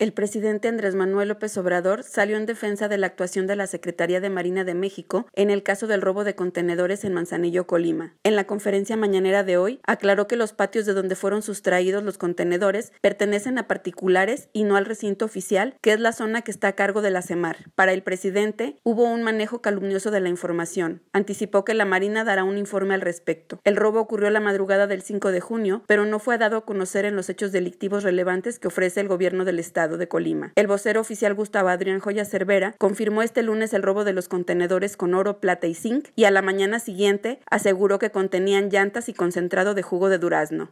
El presidente Andrés Manuel López Obrador salió en defensa de la actuación de la Secretaría de Marina de México en el caso del robo de contenedores en Manzanillo, Colima. En la conferencia mañanera de hoy, aclaró que los patios de donde fueron sustraídos los contenedores pertenecen a particulares y no al recinto oficial, que es la zona que está a cargo de la CEMAR. Para el presidente, hubo un manejo calumnioso de la información. Anticipó que la Marina dará un informe al respecto. El robo ocurrió la madrugada del 5 de junio, pero no fue dado a conocer en los hechos delictivos relevantes que ofrece el gobierno del Estado de Colima. El vocero oficial Gustavo Adrián Joya Cervera confirmó este lunes el robo de los contenedores con oro, plata y zinc y a la mañana siguiente aseguró que contenían llantas y concentrado de jugo de durazno.